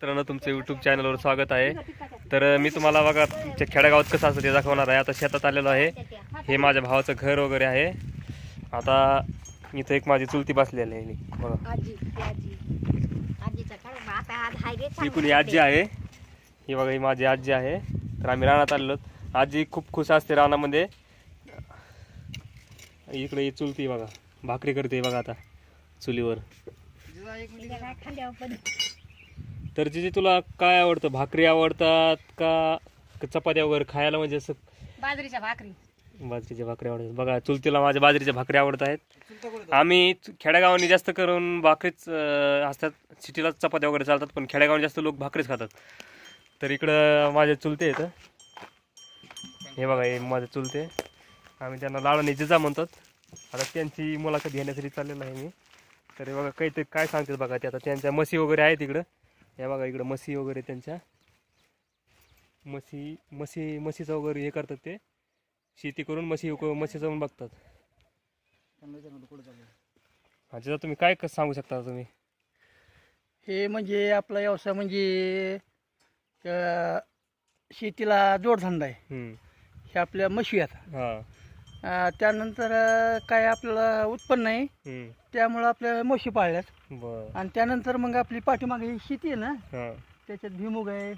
मित्रांनो तुमचं युट्यूब चॅनलवर स्वागत आहे तर मी तुम्हाला बघा तुमच्या खेडेगावात कसं असतं ते दाखवणार आहे आता शेतात आलेलो आहे हे माझ्या भावाचं घर वगैरे आहे आता इथं एक माझी चुलती बसलेली आहे बघा ही कुणी आजी आहे ही बघा ही माझी आजी आहे तर आम्ही रानात आलेलो आजी खूप खुश असते रानामध्ये इकडे ही चुलती बघा भाकरी करते बघा आता चुलीवर तर जिजे तुला काय आवडतं भाकरी आवडतात का चपात्या वगैरे खायला म्हणजे असं बाजरीच्या भाकरी बाजरीच्या भाकरी आवडतात बघा चुलतीला माझ्या बाजरीच्या भाकरी आवडत आहेत आम्ही जास्त करून भाकरीच असतात सिटीला चपात्या वगैरे चालतात पण खेडेगावात जास्त लोक भाकरीच खातात तर इकडं माझे चुलते आहेत हे बघा हे माझे चुलते आम्ही त्यांना लाडाने जिजा म्हणतात आता त्यांची मुलाखत घेण्यासाठी चाललेलं आहे मी तर हे बघा काहीतरी काय सांगतात बघा ते आता त्यांच्या मशी वगैरे आहेत इकडं या बघा इकडं मसी वगैरे त्यांच्या मसी मसी मसीचा वगैरे हे करतात ते शेती करून मशी मशी जाऊन बघतात अच्छा तुम्ही काय सांगू शकता तुम्ही हे म्हणजे आपला व्यवसाय म्हणजे शेतीला जोडधंदा आहे हे आपल्या मशी आहेत त्यानंतर काय आपल्याला उत्पन्न आहे त्यामुळं आपल्या म्हशी पाळल्यात आणि त्यानंतर मग आपली पाठीमागे ही शेती आहे ना त्याच्यात भिमुग आहे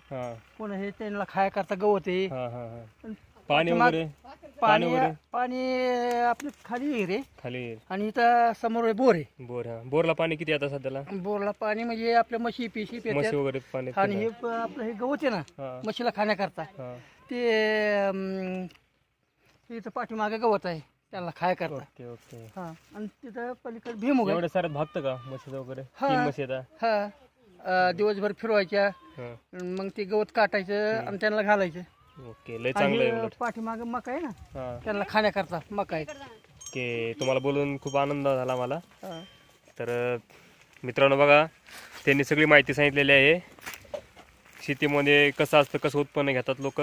पुन्हा हे त्यांना खाया करता गवत आहे पाणी पाणी पाणी आपली खाली आहे रे खाली आणि इथं समोर बोर आहे बोर बोरला पाणी किती आता सध्याला बोरला पाणी म्हणजे आपल्या म्हशी पिशी वगैरे आणि हे आपलं हे गवत आहे ना मशीला म्हशीला खाण्याकरता ते इथं पाठीमागे गवत आहे त्याला खाय करता ओके ओके हा आणि तिथं पलीकडे भीमुग आहे. एवढ्या साऱ्यात भागत का म्हशीचं वगैरे हा. तीन हा दिवसभर फिरवायच्या मग ते गवत काटायचं आणि त्यांना घालायचं ओके लय चांगलं आहे पाठीमागे मका आहे ना त्यांना खाण्याकरता मका आहे ओके तुम्हाला बोलून खूप आनंद झाला मला तर मित्रांनो बघा त्यांनी सगळी माहिती सांगितलेली आहे शेतीमध्ये कसं असतं कसं उत्पन्न घेतात लोक